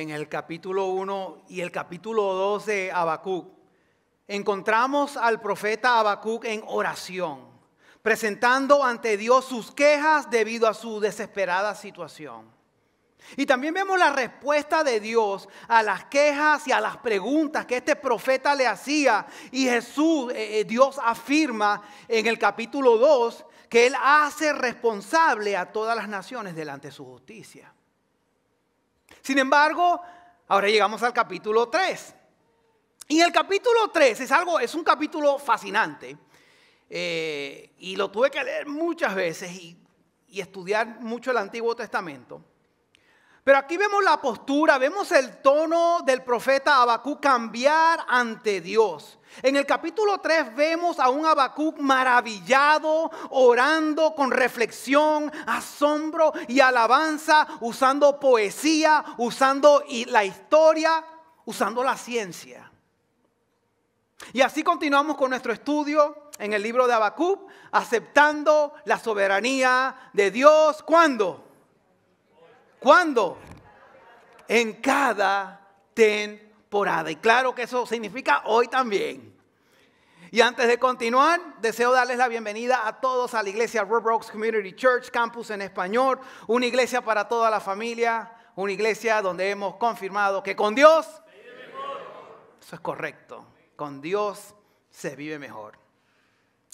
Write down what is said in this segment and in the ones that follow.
en el capítulo 1 y el capítulo 2 de Habacuc, encontramos al profeta Habacuc en oración, presentando ante Dios sus quejas debido a su desesperada situación. Y también vemos la respuesta de Dios a las quejas y a las preguntas que este profeta le hacía. Y Jesús, eh, eh, Dios afirma en el capítulo 2 que Él hace responsable a todas las naciones delante de su justicia. Sin embargo, ahora llegamos al capítulo 3. Y el capítulo 3 es algo, es un capítulo fascinante. Eh, y lo tuve que leer muchas veces y estudiar mucho el Antiguo Testamento. Pero aquí vemos la postura, vemos el tono del profeta Abacú cambiar ante Dios. En el capítulo 3 vemos a un Habacuc maravillado, orando con reflexión, asombro y alabanza, usando poesía, usando la historia, usando la ciencia. Y así continuamos con nuestro estudio en el libro de Habacuc, aceptando la soberanía de Dios. ¿Cuándo? ¿Cuándo? En cada temporada. Y claro que eso significa hoy también. Y antes de continuar, deseo darles la bienvenida a todos a la iglesia Rob Community Church, campus en español, una iglesia para toda la familia, una iglesia donde hemos confirmado que con Dios, eso es correcto, con Dios se vive mejor.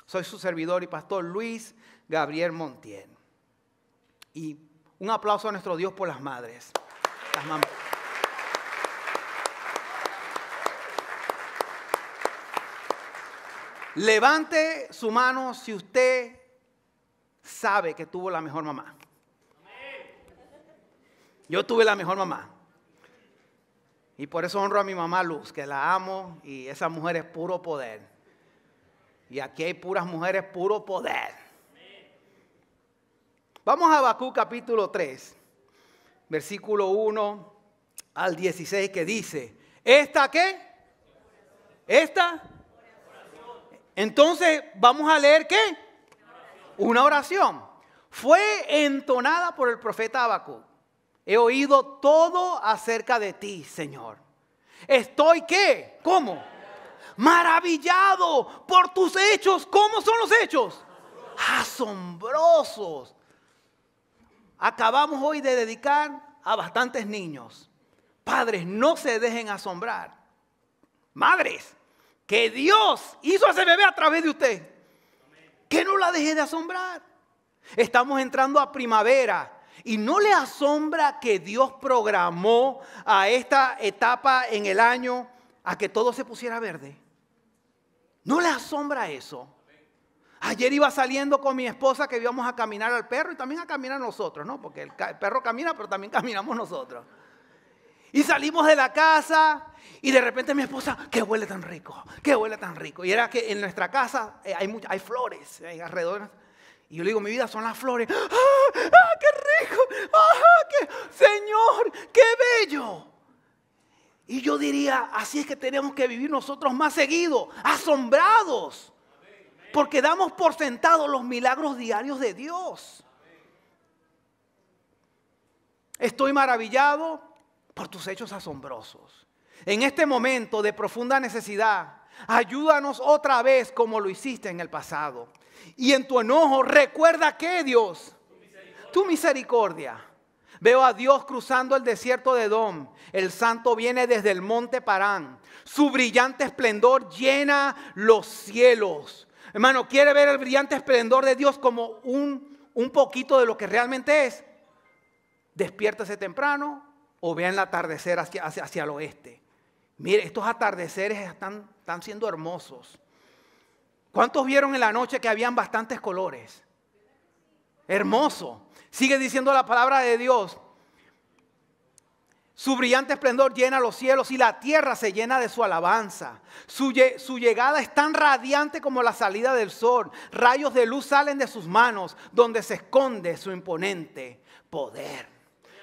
Soy su servidor y pastor Luis Gabriel Montiel. Y un aplauso a nuestro Dios por las madres. Las Levante su mano si usted sabe que tuvo la mejor mamá. Yo tuve la mejor mamá. Y por eso honro a mi mamá Luz, que la amo y esa mujer es puro poder. Y aquí hay puras mujeres, puro poder. Vamos a Bacú, capítulo 3, versículo 1 al 16 que dice, ¿esta qué? ¿Esta? Entonces vamos a leer qué? Una oración. Fue entonada por el profeta Abacú. He oído todo acerca de ti, Señor. Estoy qué? ¿Cómo? Maravillado por tus hechos. ¿Cómo son los hechos? Asombrosos acabamos hoy de dedicar a bastantes niños. Padres, no se dejen asombrar. Madres, que Dios hizo a ese bebé a través de usted. Que no la deje de asombrar. Estamos entrando a primavera. Y no le asombra que Dios programó a esta etapa en el año a que todo se pusiera verde. No le asombra eso. Ayer iba saliendo con mi esposa que íbamos a caminar al perro y también a caminar nosotros, ¿no? Porque el, perro camina, pero también caminamos nosotros. Y salimos de la casa y de repente mi esposa, que huele tan rico, que huele tan rico. Y era que en nuestra casa eh, hay, hay flores hay alrededor. Y yo le digo, mi vida son las flores. ¡Ah! ¡Ah, qué rico! ¡Ah, qué, Señor, qué bello! Y yo diría, así es que tenemos que vivir nosotros más seguido, asombrados porque damos por sentado los milagros diarios de Dios. Estoy maravillado por tus hechos asombrosos. En este momento de profunda necesidad, ayúdanos otra vez como lo hiciste en el pasado. Y en tu enojo, recuerda que Dios, tu misericordia. Veo a Dios cruzando el desierto de Edom. El santo viene desde el monte Parán. Su brillante esplendor llena los cielos. Hermano, ¿quiere ver el brillante esplendor de Dios como un, un poquito de lo que realmente es? Despiértese temprano o vean el atardecer hacia, hacia, el oeste. Mire, estos atardeceres están, están siendo hermosos. ¿Cuántos vieron en la noche que habían bastantes colores? Hermoso. Sigue diciendo la palabra de Dios su brillante esplendor llena los cielos y la tierra se llena de su alabanza. Su, su, llegada es tan radiante como la salida del sol. Rayos de luz salen de sus manos donde se esconde su imponente poder.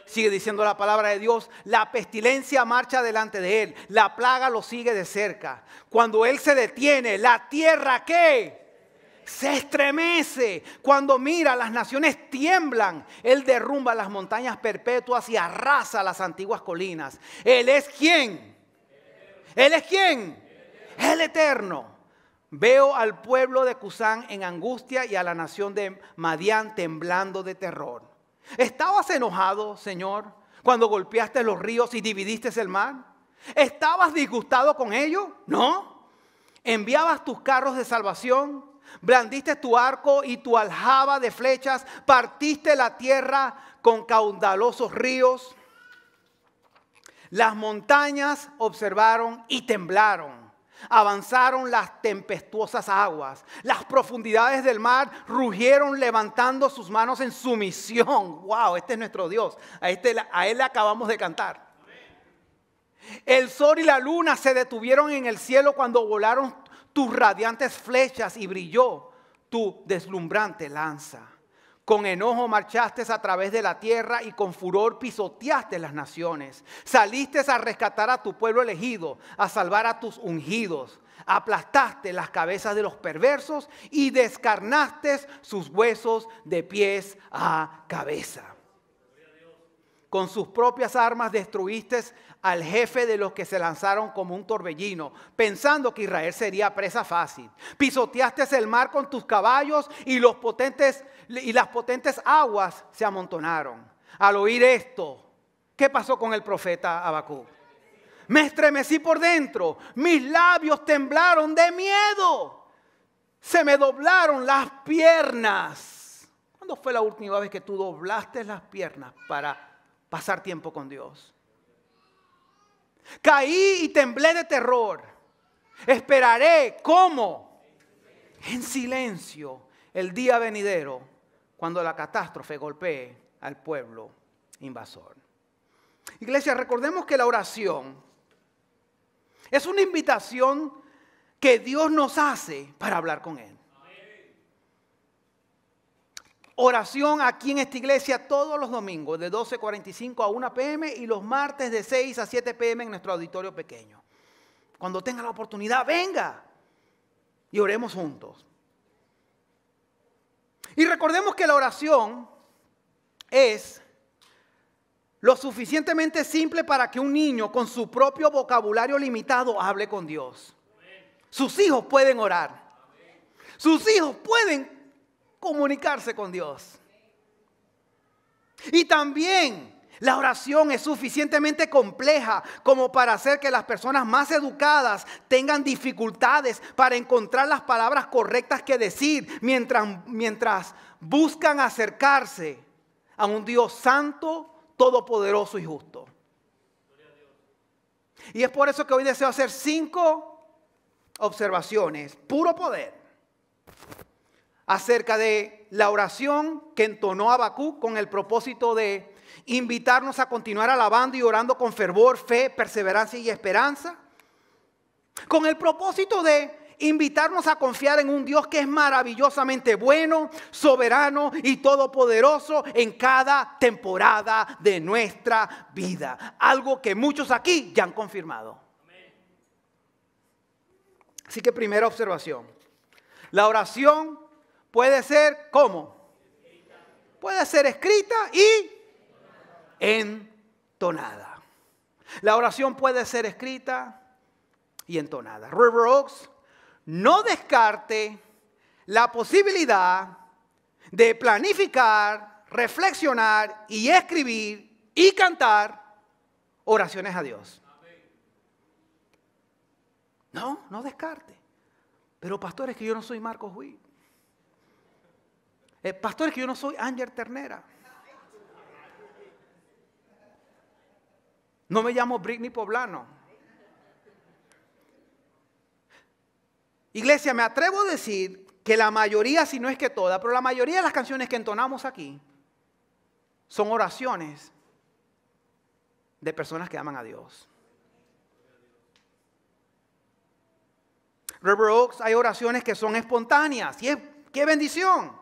Sigue diciendo la palabra de Dios, la pestilencia marcha delante de él, la plaga lo sigue de cerca. Cuando él se detiene, la tierra que se estremece. Cuando mira, las naciones tiemblan. Él derrumba las montañas perpetuas y arrasa las antiguas colinas. Él es quien. Él es quien. El eterno. Veo al pueblo de Cusán en angustia y a la nación de Madián temblando de terror. ¿Estabas enojado, Señor, cuando golpeaste los ríos y dividiste el mar? ¿Estabas disgustado con ello? No. ¿Enviabas tus carros de salvación Brandiste tu arco y tu aljaba de flechas, partiste la tierra con caudalosos ríos. Las montañas observaron y temblaron. Avanzaron las tempestuosas aguas. Las profundidades del mar rugieron levantando sus manos en sumisión. ¡Wow! Este es nuestro Dios. A, este, a Él le acabamos de cantar. El sol y la luna se detuvieron en el cielo cuando volaron tus radiantes flechas y brilló tu deslumbrante lanza. Con enojo marchaste a través de la tierra y con furor pisoteaste las naciones. Saliste a rescatar a tu pueblo elegido, a salvar a tus ungidos. Aplastaste las cabezas de los perversos y descarnaste sus huesos de pies a cabeza. Con sus propias armas destruiste al jefe de los que se lanzaron como un torbellino, pensando que Israel sería presa fácil. Pisoteaste el mar con tus caballos y, las potentes aguas se amontonaron. Al oír esto, ¿qué pasó con el profeta Abacú? Me estremecí por dentro, mis labios temblaron de miedo, se me doblaron las piernas. ¿Cuándo fue la última vez que tú doblaste las piernas para pasar tiempo con Dios. Caí y temblé de terror. Esperaré, ¿cómo? En silencio el día venidero, cuando la catástrofe golpee al pueblo invasor. Iglesia, recordemos que la oración es una invitación que Dios nos hace para hablar con Él oración aquí en esta iglesia todos los domingos de 12.45 a 1 pm y los martes de 6 a 7 pm en nuestro auditorio pequeño. Cuando tenga la oportunidad, venga y oremos juntos. Y recordemos que la oración es lo suficientemente simple para que un niño con su propio vocabulario limitado hable con Dios. Sus hijos pueden orar. Sus hijos pueden comunicarse con Dios. Y también la oración es suficientemente compleja como para hacer que las personas más educadas tengan dificultades para encontrar las palabras correctas que decir mientras, mientras buscan acercarse a un Dios santo, todopoderoso y justo. Y es por eso que hoy deseo hacer cinco observaciones, puro poder, acerca de la oración que entonó Abacú con el propósito de invitarnos a continuar alabando y orando con fervor, fe, perseverancia y esperanza, con el propósito de invitarnos a confiar en un Dios que es maravillosamente bueno, soberano y todopoderoso en cada temporada de nuestra vida, algo que muchos aquí ya han confirmado. Así que primera observación, la oración puede ser ¿cómo? Puede ser escrita y entonada. La oración puede ser escrita y entonada. River Oaks no descarte la posibilidad de planificar, reflexionar y escribir y cantar oraciones a Dios. No, no descarte. Pero pastor, es que yo no soy Marcos Witt. Eh, pastor, que yo no soy Ángel Ternera. No me llamo Britney Poblano. Iglesia, me atrevo a decir que la mayoría, si no es que toda, pero la mayoría de las canciones que entonamos aquí son oraciones de personas que aman a Dios. River Oaks hay oraciones que son espontáneas y es, qué bendición.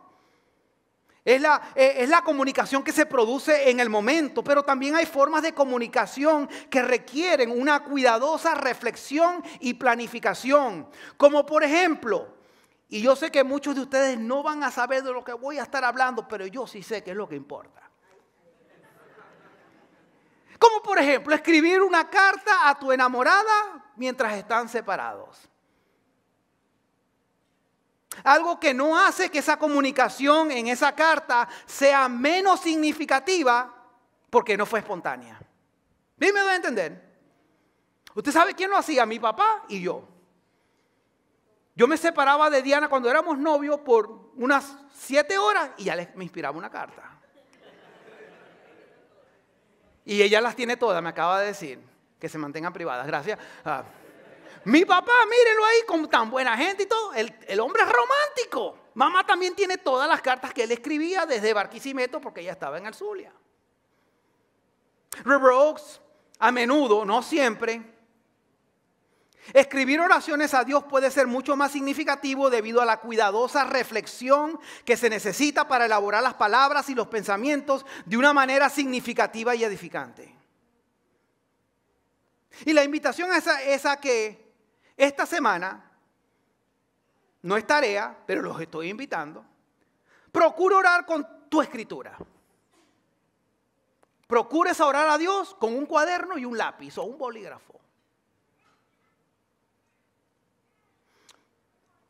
Eh, es la, comunicación que se produce en el momento, pero también hay formas de comunicación que requieren una cuidadosa reflexión y planificación. Como por ejemplo, y yo sé que muchos de ustedes no van a saber de lo que voy a estar hablando, pero yo sí sé que es lo que importa. Como por ejemplo, escribir una carta a tu enamorada mientras están separados. Algo que no hace que esa comunicación en esa carta sea menos significativa porque no fue espontánea. Dime, me doy a entender? Usted sabe quién lo hacía, mi papá y yo. Yo me separaba de Diana cuando éramos novios por unas siete horas y ya me inspiraba una carta. Y ella las tiene todas, me acaba de decir, que se mantengan privadas. Gracias. Ah. Mi papá, mírenlo ahí, con tan buena gente y todo. El, hombre es romántico. Mamá también tiene todas las cartas que él escribía desde Barquisimeto porque ella estaba en Arzulia. River Oaks, a menudo, no siempre, escribir oraciones a Dios puede ser mucho más significativo debido a la cuidadosa reflexión que se necesita para elaborar las palabras y los pensamientos de una manera significativa y edificante. Y la invitación es a que esta semana, no es tarea, pero los estoy invitando, procura orar con tu escritura. Procures orar a Dios con un cuaderno y un lápiz o un bolígrafo.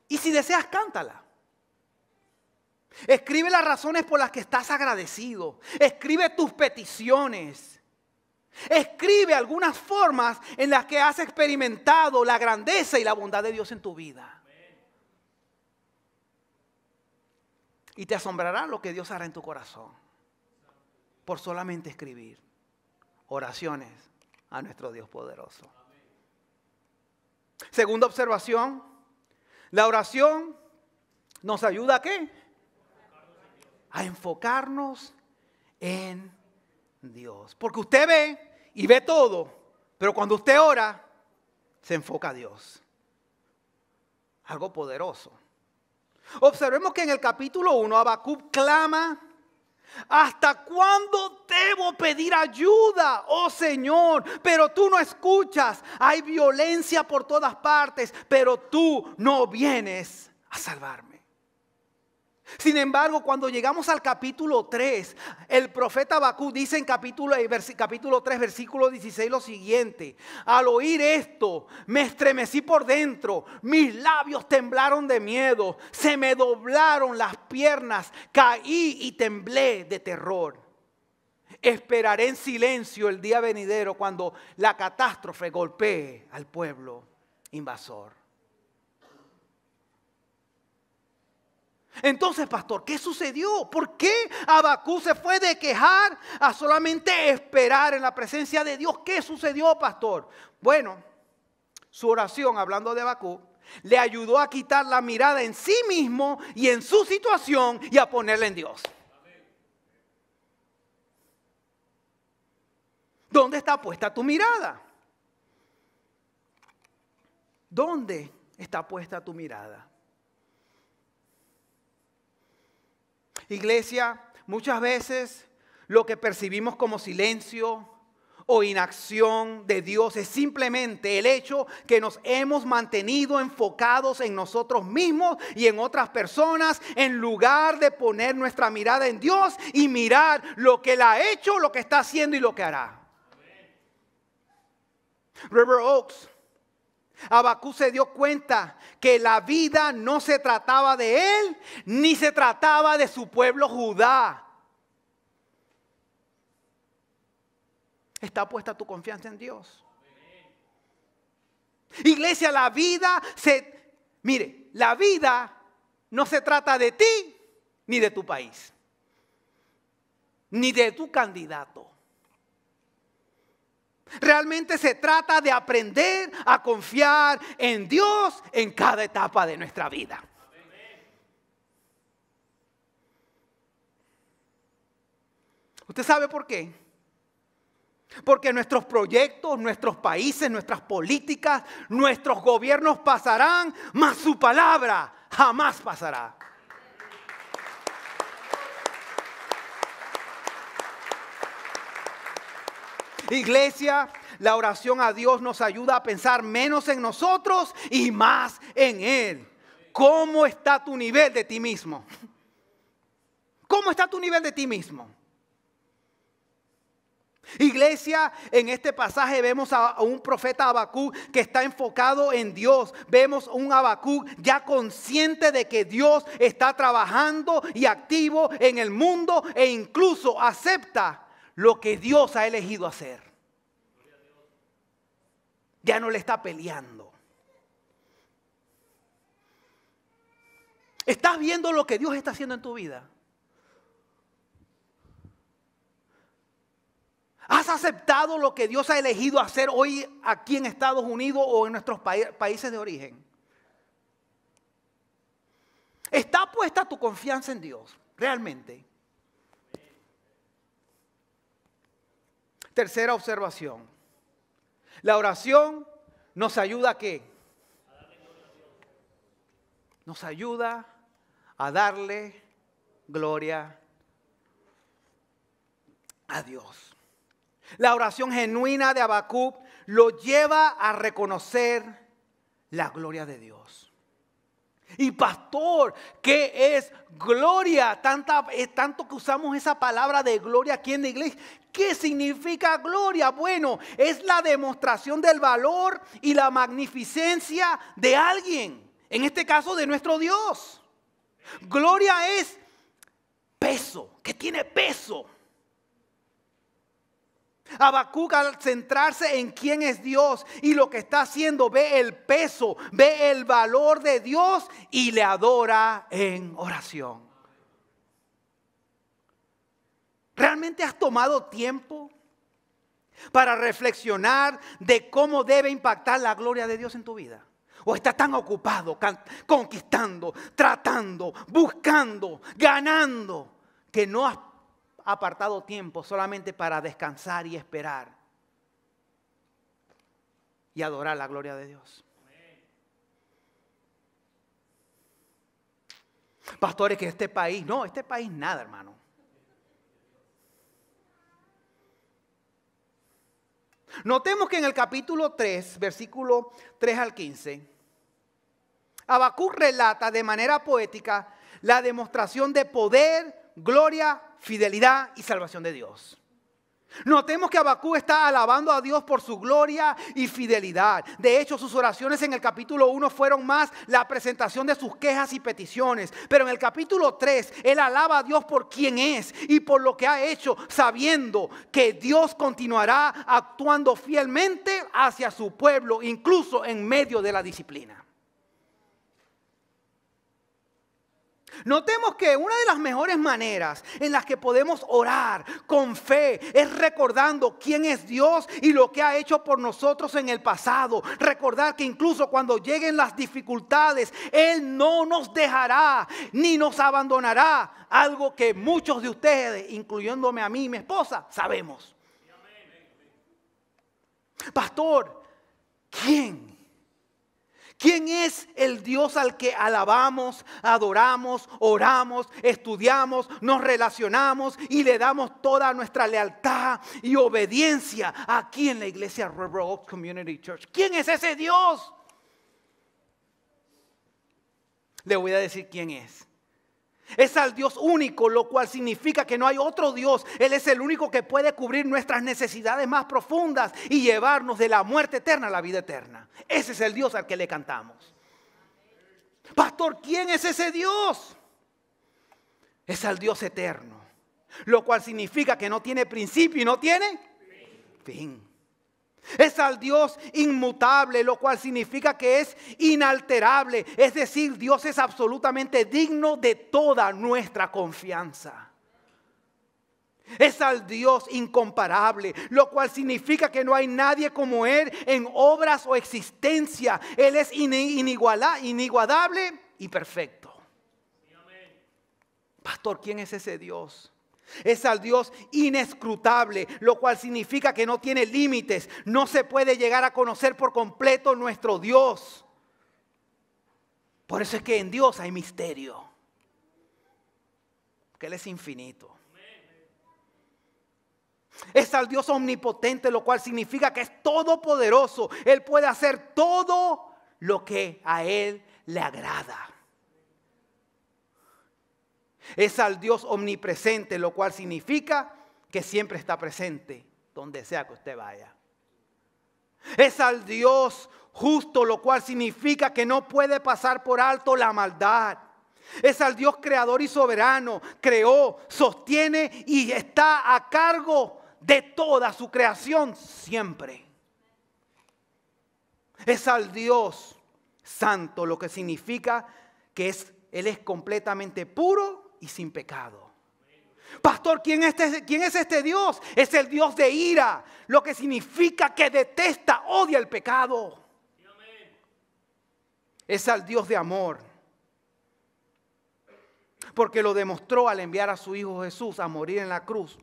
Y si deseas, cántala. Escribe las razones por las que estás agradecido. Escribe tus peticiones. Escribe algunas formas en las que has experimentado la grandeza y la bondad de Dios en tu vida. Y te asombrará lo que Dios hará en tu corazón por solamente escribir oraciones a nuestro Dios poderoso. Segunda observación, la oración nos ayuda a qué? A enfocarnos en Dios. Porque usted ve y ve todo, pero cuando usted ora, se enfoca a Dios. Algo poderoso. Observemos que en el capítulo 1 Abacub clama, ¿hasta cuándo debo pedir ayuda, oh Señor? Pero tú no escuchas, hay violencia por todas partes, pero tú no vienes a salvarme. Sin embargo, cuando llegamos al capítulo 3, el profeta Bacú dice en capítulo, eh, capítulo 3, versículo 16 lo siguiente. Al oír esto, me estremecí por dentro, mis labios temblaron de miedo, se me doblaron las piernas, caí y temblé de terror. Esperaré en silencio el día venidero cuando la catástrofe golpee al pueblo invasor. Entonces, pastor, ¿qué sucedió? ¿Por qué Abacú se fue de quejar a solamente esperar en la presencia de Dios? ¿Qué sucedió, pastor? Bueno, su oración, hablando de Abacú, le ayudó a quitar la mirada en sí mismo y en su situación y a ponerla en Dios. ¿Dónde está puesta tu mirada? ¿Dónde está puesta tu mirada? Iglesia, muchas veces lo que percibimos como silencio o inacción de Dios es simplemente el hecho que nos hemos mantenido enfocados en nosotros mismos y en otras personas en lugar de poner nuestra mirada en Dios y mirar lo que Él ha hecho, lo que está haciendo y lo que hará. River Oaks Abacú se dio cuenta que la vida no se trataba de él ni se trataba de su pueblo Judá. Está puesta tu confianza en Dios. Iglesia, la vida se... Mire, la vida no se trata de ti ni de tu país, ni de tu candidato. Realmente se trata de aprender a confiar en Dios en cada etapa de nuestra vida. ¿Usted sabe por qué? Porque nuestros proyectos, nuestros países, nuestras políticas, nuestros gobiernos pasarán, mas su palabra jamás pasará. Iglesia, la oración a Dios nos ayuda a pensar menos en nosotros y más en Él. ¿Cómo está tu nivel de ti mismo? ¿Cómo está tu nivel de ti mismo? Iglesia, en este pasaje vemos a un profeta Abacú que está enfocado en Dios. Vemos un Abacú ya consciente de que Dios está trabajando y activo en el mundo e incluso acepta lo que Dios ha elegido hacer. Ya no le está peleando. ¿Estás viendo lo que Dios está haciendo en tu vida? ¿Has aceptado lo que Dios ha elegido hacer hoy aquí en Estados Unidos o en nuestros países de origen? ¿Está puesta tu confianza en Dios realmente? Tercera observación. La oración nos ayuda a qué? Nos ayuda a darle gloria a Dios. La oración genuina de Abacú lo lleva a reconocer la gloria de Dios. Y pastor, ¿qué es gloria? Tanta, eh, tanto que usamos esa palabra de gloria aquí en la iglesia. ¿Qué significa gloria? Bueno, es la demostración del valor y la magnificencia de alguien. En este caso, de nuestro Dios. Gloria es peso, que tiene peso. Habacuc al centrarse en quién es Dios y lo que está haciendo, ve el peso, ve el valor de Dios y le adora en oración. ¿Realmente has tomado tiempo para reflexionar de cómo debe impactar la gloria de Dios en tu vida? ¿O estás tan ocupado conquistando, tratando, buscando, ganando, que no has apartado tiempo solamente para descansar y esperar y adorar la gloria de Dios. Pastores, que este país, no, este país nada, hermano. Notemos que en el capítulo 3, versículo 3 al 15, Abacú relata de manera poética la demostración de poder, gloria fidelidad y salvación de Dios. Notemos que Abacú está alabando a Dios por su gloria y fidelidad. De hecho, sus oraciones en el capítulo 1 fueron más la presentación de sus quejas y peticiones. Pero en el capítulo 3, él alaba a Dios por quien es y por lo que ha hecho, sabiendo que Dios continuará actuando fielmente hacia su pueblo, incluso en medio de la disciplina. Notemos que una de las mejores maneras en las que podemos orar con fe es recordando quién es Dios y lo que ha hecho por nosotros en el pasado. Recordar que incluso cuando lleguen las dificultades, Él no nos dejará ni nos abandonará. Algo que muchos de ustedes, incluyéndome a mí y mi esposa, sabemos. Pastor, ¿quién ¿Quién es el Dios al que alabamos, adoramos, oramos, estudiamos, nos relacionamos y le damos toda nuestra lealtad y obediencia aquí en la iglesia River Oaks Community Church? ¿Quién es ese Dios? Le voy a decir quién es. Es al Dios único, lo cual significa que no hay otro Dios. Él es el único que puede cubrir nuestras necesidades más profundas y llevarnos de la muerte eterna a la vida eterna. Ese es el Dios al que le cantamos. Pastor, ¿quién es ese Dios? Es al Dios eterno, lo cual significa que no tiene principio y no tiene fin. fin. Es al Dios inmutable, lo cual significa que es inalterable. Es decir, Dios es absolutamente digno de toda nuestra confianza. Es al Dios incomparable, lo cual significa que no hay nadie como Él en obras o existencia. Él es inigualable y perfecto. Pastor, ¿quién es ese Dios? Es al Dios inescrutable, lo cual significa que no tiene límites. No se puede llegar a conocer por completo nuestro Dios. Por eso es que en Dios hay misterio. Que Él es infinito. Es al Dios omnipotente, lo cual significa que es todopoderoso. Él puede hacer todo lo que a Él le agrada. Es al Dios omnipresente, lo cual significa que siempre está presente donde sea que usted vaya. Es al Dios justo, lo cual significa que no puede pasar por alto la maldad. Es al Dios creador y soberano, creó, sostiene y está a cargo de toda su creación siempre. Es al Dios santo, lo que significa que es, Él es completamente puro y sin pecado. Pastor, ¿quién, este, ¿quién es este Dios? Es el Dios de ira, lo que significa que detesta, odia el pecado. Es al Dios de amor, porque lo demostró al enviar a su Hijo Jesús a morir en la cruz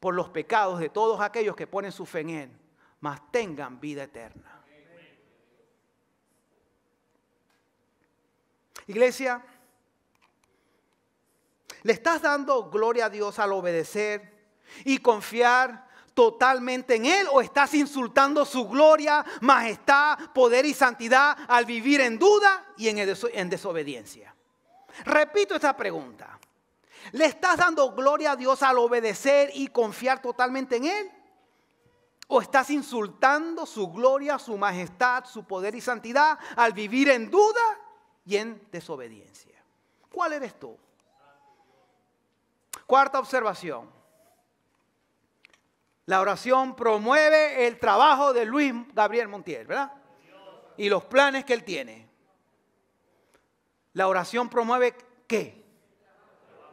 por los pecados de todos aquellos que ponen su fe en Él, mas tengan vida eterna. Iglesia, le estás dando gloria a Dios al obedecer y confiar totalmente en Él o estás insultando su gloria, majestad, poder y santidad al vivir en duda y en, desobediencia? Repito esta pregunta. ¿Le estás dando gloria a Dios al obedecer y confiar totalmente en Él? ¿O estás insultando su gloria, su majestad, su poder y santidad al vivir en duda y en desobediencia? ¿Cuál eres tú? Cuarta observación. La oración promueve el trabajo de Luis Gabriel Montiel, ¿verdad? Y los planes que él tiene. La oración promueve qué?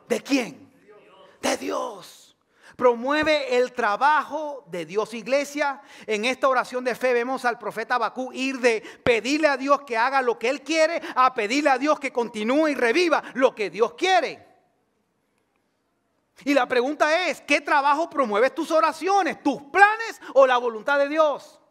¿De quién? De Dios. Promueve el trabajo de Dios. Iglesia, en esta oración de fe vemos al profeta Bakú ir de pedirle a Dios que haga lo que él quiere a pedirle a Dios que continúe y reviva lo que Dios quiere. Y la pregunta es, ¿qué trabajo promueves tus oraciones, tus planes o la voluntad de Dios?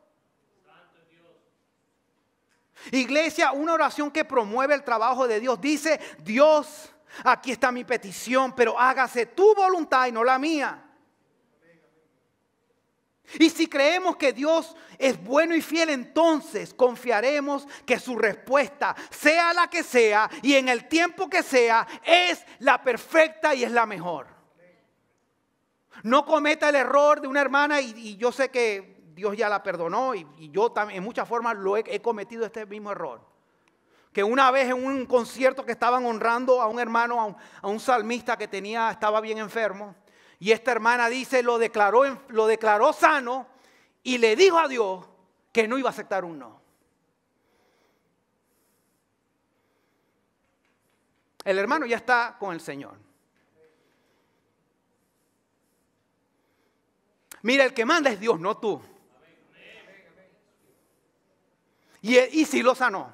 Iglesia, una oración que promueve el trabajo de Dios dice, Dios, aquí está mi petición, pero hágase tu voluntad y no la mía. Y si creemos que Dios es bueno y fiel, entonces confiaremos que su respuesta, sea la que sea y en el tiempo que sea, es la perfecta y es la mejor. No cometa el error de una hermana y, yo sé que Dios ya la perdonó y, yo también en muchas formas lo he, cometido este mismo error. Que una vez en un concierto que estaban honrando a un hermano, a un, salmista que tenía, estaba bien enfermo, y esta hermana dice, lo declaró, lo declaró sano y le dijo a Dios que no iba a aceptar un no. El hermano ya está con el Señor. Mira, el que manda es Dios, no tú. Y, sí lo sanó,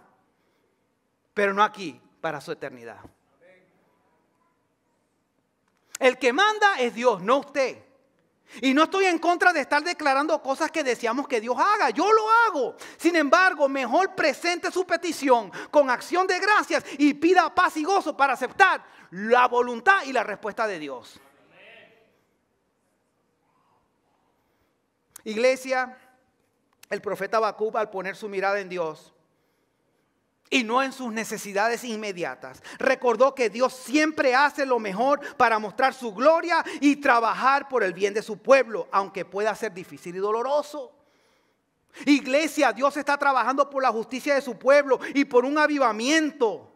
pero no aquí, para su eternidad. El que manda es Dios, no usted. Y no estoy en contra de estar declarando cosas que deseamos que Dios haga. Yo lo hago. Sin embargo, mejor presente su petición con acción de gracias y pida paz y gozo para aceptar la voluntad y la respuesta de Dios. Iglesia, el profeta Habacuc al poner su mirada en Dios y no en sus necesidades inmediatas, recordó que Dios siempre hace lo mejor para mostrar su gloria y trabajar por el bien de su pueblo, aunque pueda ser difícil y doloroso. Iglesia, Dios está trabajando por la justicia de su pueblo y por un avivamiento.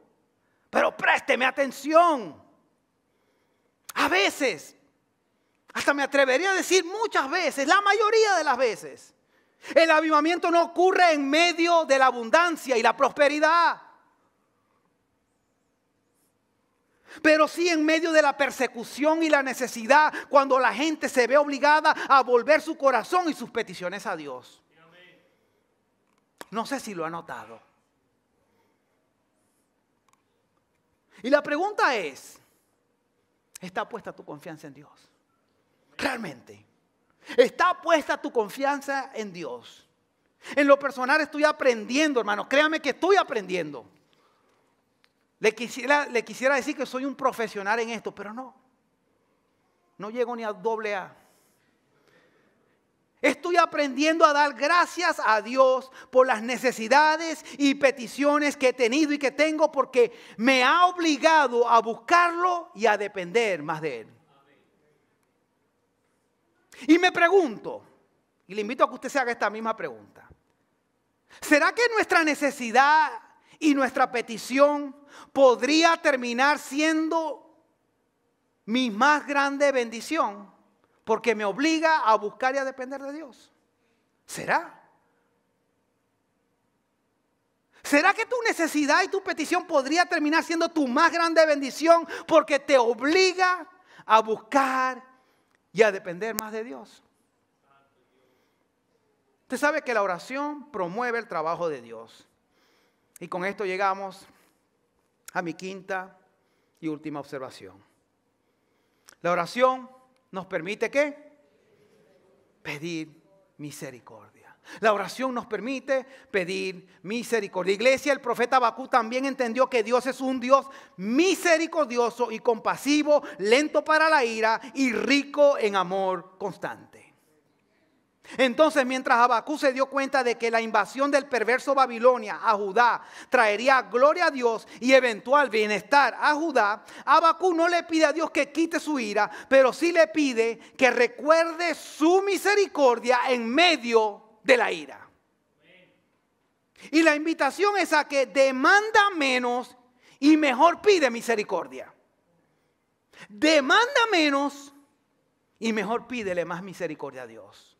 Pero présteme atención. A veces hasta me atrevería a decir muchas veces, la mayoría de las veces. El avivamiento no ocurre en medio de la abundancia y la prosperidad. Pero sí en medio de la persecución y la necesidad, cuando la gente se ve obligada a volver su corazón y sus peticiones a Dios. No sé si lo ha notado. Y la pregunta es, ¿está puesta tu confianza en Dios? Realmente. Está puesta tu confianza en Dios. En lo personal estoy aprendiendo, hermano. Créame que estoy aprendiendo. Le quisiera, le quisiera decir que soy un profesional en esto, pero no. No llego ni a doble A. Estoy aprendiendo a dar gracias a Dios por las necesidades y peticiones que he tenido y que tengo porque me ha obligado a buscarlo y a depender más de Él. Y me pregunto, y le invito a que usted se haga esta misma pregunta, ¿será que nuestra necesidad y nuestra petición podría terminar siendo mi más grande bendición? Porque me obliga a buscar y a depender de Dios. ¿Será? ¿Será que tu necesidad y tu petición podría terminar siendo tu más grande bendición porque te obliga a buscar y a depender más de Dios. Usted sabe que la oración promueve el trabajo de Dios. Y con esto llegamos a mi quinta y última observación. La oración nos permite qué? Pedir misericordia. La oración nos permite pedir misericordia. iglesia, el profeta Bakú también entendió que Dios es un Dios misericordioso y compasivo, lento para la ira y rico en amor constante. Entonces, mientras Abacú se dio cuenta de que la invasión del perverso Babilonia a Judá traería gloria a Dios y eventual bienestar a Judá, Abacú no le pide a Dios que quite su ira, pero sí le pide que recuerde su misericordia en medio de de la ira. Y la invitación es a que demanda menos y mejor pide misericordia. Demanda menos y mejor pídele más misericordia a Dios.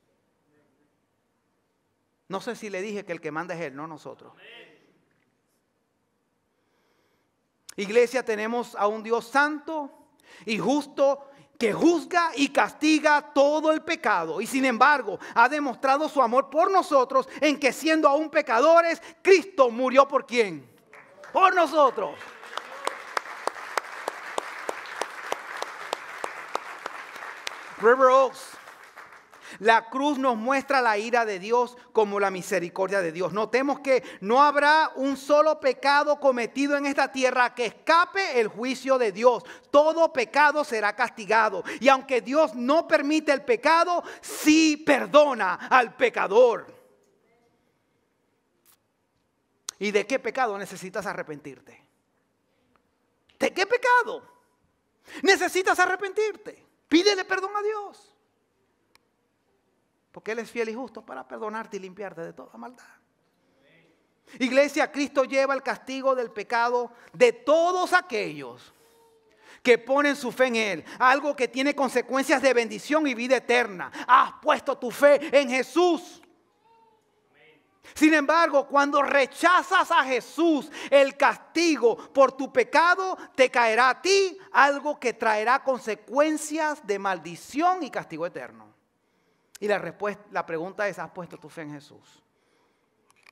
No sé si le dije que el que manda es Él, no nosotros. Iglesia, tenemos a un Dios santo y justo que juzga y castiga todo el pecado. Y sin embargo, ha demostrado su amor por nosotros en que siendo aún pecadores, Cristo murió por quién? Por nosotros. River la cruz nos muestra la ira de Dios como la misericordia de Dios. Notemos que no habrá un solo pecado cometido en esta tierra que escape el juicio de Dios. Todo pecado será castigado. Y aunque Dios no permite el pecado, sí perdona al pecador. ¿Y de qué pecado necesitas arrepentirte? ¿De qué pecado? Necesitas arrepentirte. Pídele perdón a Dios. Porque Él es fiel y justo para perdonarte y limpiarte de toda maldad. Iglesia, Cristo lleva el castigo del pecado de todos aquellos que ponen su fe en Él. Algo que tiene consecuencias de bendición y vida eterna. Has puesto tu fe en Jesús. Sin embargo, cuando rechazas a Jesús, el castigo por tu pecado te caerá a ti, algo que traerá consecuencias de maldición y castigo eterno. Y la, respuesta, la pregunta es, ¿has puesto tu fe en Jesús?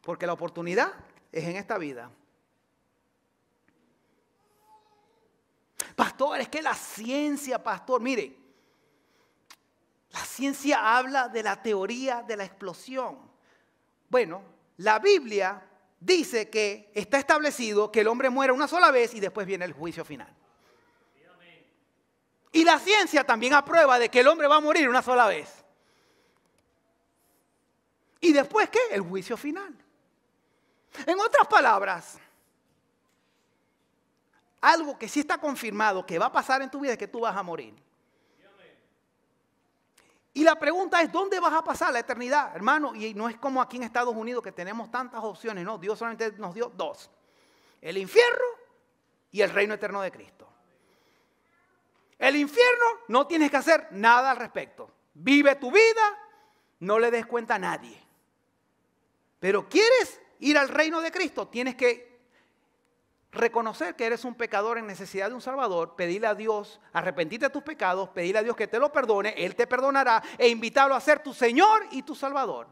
Porque la oportunidad es en esta vida. Pastor, es que la ciencia, pastor, mire, la ciencia habla de la teoría de la explosión. Bueno, la Biblia dice que está establecido que el hombre muere una sola vez y después viene el juicio final. Y la ciencia también aprueba de que el hombre va a morir una sola vez. ¿Y después qué? El juicio final. En otras palabras, algo que sí está confirmado que va a pasar en tu vida es que tú vas a morir. Y la pregunta es, ¿dónde vas a pasar la eternidad, hermano? Y no es como aquí en Estados Unidos que tenemos tantas opciones, no, Dios solamente nos dio dos, el infierno y el reino eterno de Cristo. El infierno no tienes que hacer nada al respecto. Vive tu vida, no le des cuenta a nadie. Pero quieres ir al reino de Cristo, tienes que reconocer que eres un pecador en necesidad de un Salvador, pedirle a Dios, arrepentirte de tus pecados, pedirle a Dios que te lo perdone, Él te perdonará e invitarlo a ser tu Señor y tu Salvador.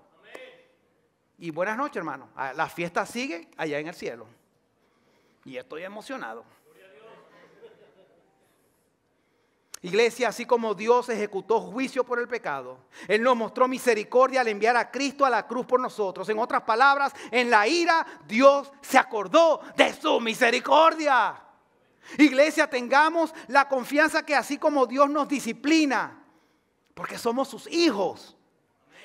Y buenas noches, hermano. Ah, la fiesta sigue allá en el cielo. Y estoy emocionado. Iglesia, así como Dios ejecutó juicio por el pecado, Él nos mostró misericordia al enviar a Cristo a la cruz por nosotros. En otras palabras, en la ira Dios se acordó de su misericordia. Iglesia, tengamos la confianza que así como Dios nos disciplina, porque somos sus hijos,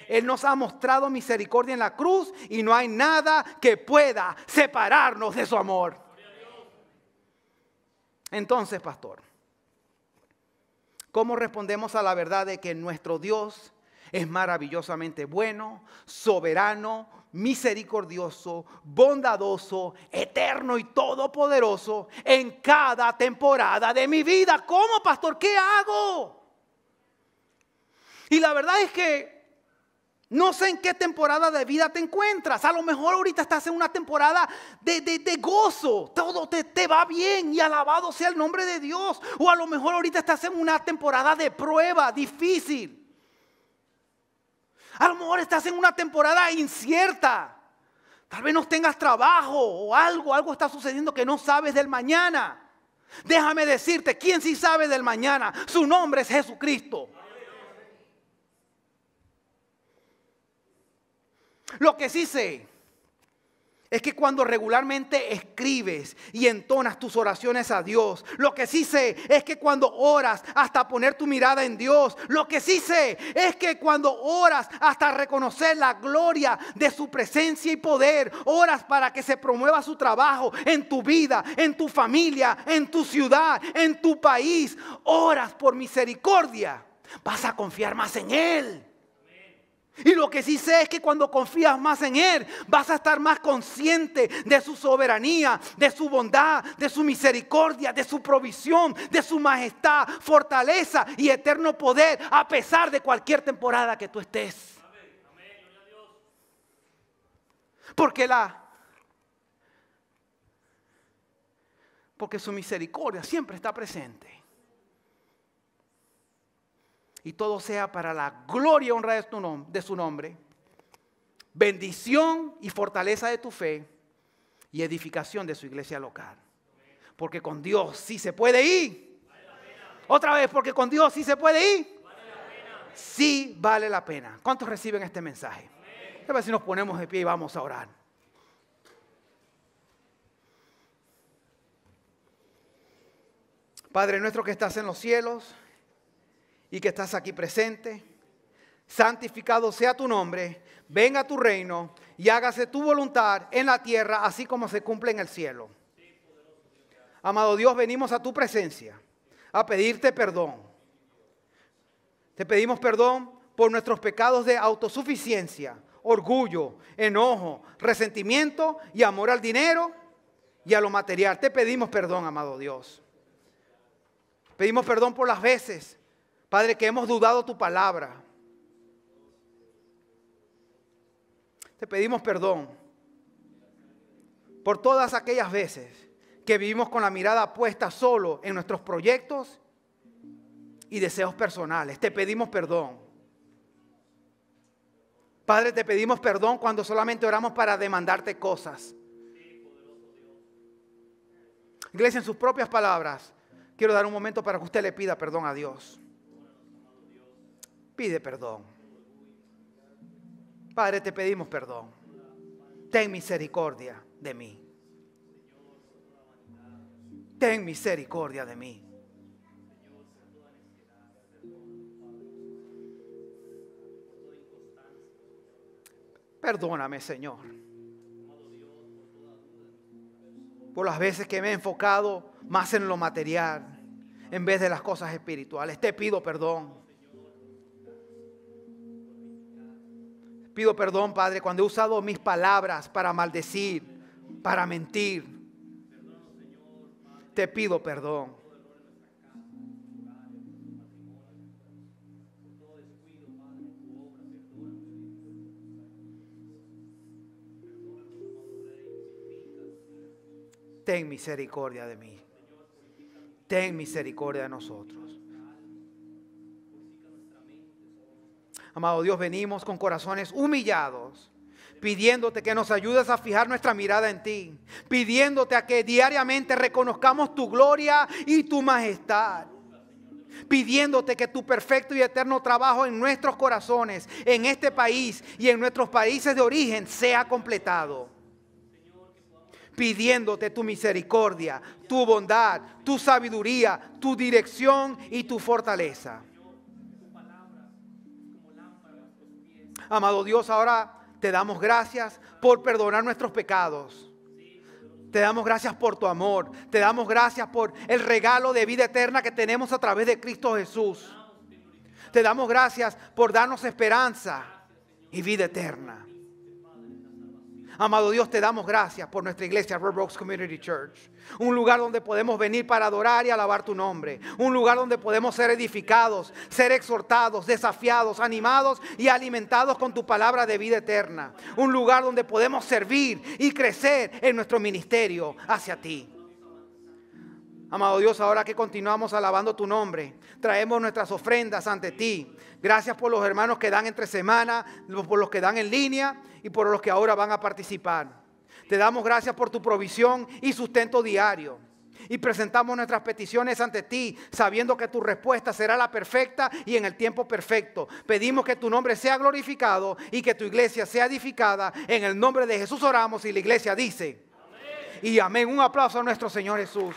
Él nos ha mostrado misericordia en la cruz y no hay nada que pueda separarnos de su amor. Entonces, pastor. ¿Cómo respondemos a la verdad de que nuestro Dios es maravillosamente bueno, soberano, misericordioso, bondadoso, eterno y todopoderoso en cada temporada de mi vida. ¿Cómo, pastor? ¿Qué hago? Y la verdad es que no sé en qué temporada de vida te encuentras. A lo mejor ahorita estás en una temporada de, gozo. Todo te, te, va bien y alabado sea el nombre de Dios. O a lo mejor ahorita estás en una temporada de prueba difícil. A lo mejor estás en una temporada incierta. Tal vez no tengas trabajo o algo. Algo está sucediendo que no sabes del mañana. Déjame decirte, ¿quién sí sabe del mañana? Su nombre es Jesucristo. Lo que sí sé es que cuando regularmente escribes y entonas tus oraciones a Dios, lo que sí sé es que cuando oras hasta poner tu mirada en Dios, lo que sí sé es que cuando oras hasta reconocer la gloria de su presencia y poder, oras para que se promueva su trabajo en tu vida, en tu familia, en tu ciudad, en tu país, oras por misericordia, vas a confiar más en Él. Y lo que sí sé es que cuando confías más en Él, vas a estar más consciente de su soberanía, de su bondad, de su misericordia, de su provisión, de su majestad, fortaleza y eterno poder, a pesar de cualquier temporada que tú estés. Porque la... Porque su misericordia siempre está presente y todo sea para la gloria y honra de su nombre, bendición y fortaleza de tu fe y edificación de su iglesia local. Porque con Dios sí se puede ir. Otra vez, porque con Dios sí se puede ir. Sí vale la pena. ¿Cuántos reciben este mensaje? A ver si nos ponemos de pie y vamos a orar. Padre nuestro que estás en los cielos y que estás aquí presente. Santificado sea tu nombre, venga a tu reino y hágase tu voluntad en la tierra, así como se cumple en el cielo. Amado Dios, venimos a tu presencia a pedirte perdón. Te pedimos perdón por nuestros pecados de autosuficiencia, orgullo, enojo, resentimiento y amor al dinero y a lo material. Te pedimos perdón, amado Dios. Pedimos perdón por las veces Padre, que hemos dudado tu palabra. Te pedimos perdón por todas aquellas veces que vivimos con la mirada puesta solo en nuestros proyectos y deseos personales. Te pedimos perdón. Padre, te pedimos perdón cuando solamente oramos para demandarte cosas. Iglesia, en sus propias palabras, quiero dar un momento para que usted le pida perdón a Dios. Pide perdón. Padre, te pedimos perdón. Ten misericordia de mí. Ten misericordia de mí. Perdóname, Señor. Por las veces que me he enfocado más en lo material en vez de las cosas espirituales. Te pido perdón. Pido perdón, Padre, cuando he usado mis palabras para maldecir, para mentir. Te pido perdón. Ten misericordia de mí. Ten misericordia de nosotros. Amado Dios, venimos con corazones humillados, pidiéndote que nos ayudes a fijar nuestra mirada en ti, pidiéndote a que diariamente reconozcamos tu gloria y tu majestad pidiéndote que tu perfecto y eterno trabajo en nuestros corazones, en este país y en nuestros países de origen sea completado. Pidiéndote tu misericordia, tu bondad, tu sabiduría, tu dirección y tu fortaleza. Amado Dios, ahora te damos gracias por perdonar nuestros pecados. Te damos gracias por tu amor. Te damos gracias por el regalo de vida eterna que tenemos a través de Cristo Jesús. Te damos gracias por darnos esperanza y vida eterna. Amado Dios, te damos gracias por nuestra iglesia, Red Community Church. Un lugar donde podemos venir para adorar y alabar tu nombre. Un lugar donde podemos ser edificados, ser exhortados, desafiados, animados y alimentados con tu palabra de vida eterna. Un lugar donde podemos servir y crecer en nuestro ministerio hacia ti. Amado Dios, ahora que continuamos alabando tu nombre, traemos nuestras ofrendas ante ti. Gracias por los hermanos que dan entre semana, por los que dan en línea y por los que ahora van a participar. Te damos gracias por tu provisión y sustento diario. Y presentamos nuestras peticiones ante ti, sabiendo que tu respuesta será la perfecta y en el tiempo perfecto. Pedimos que tu nombre sea glorificado y que tu iglesia sea edificada. En el nombre de Jesús oramos y la iglesia dice. Amén. Y amén. Un aplauso a nuestro Señor Jesús.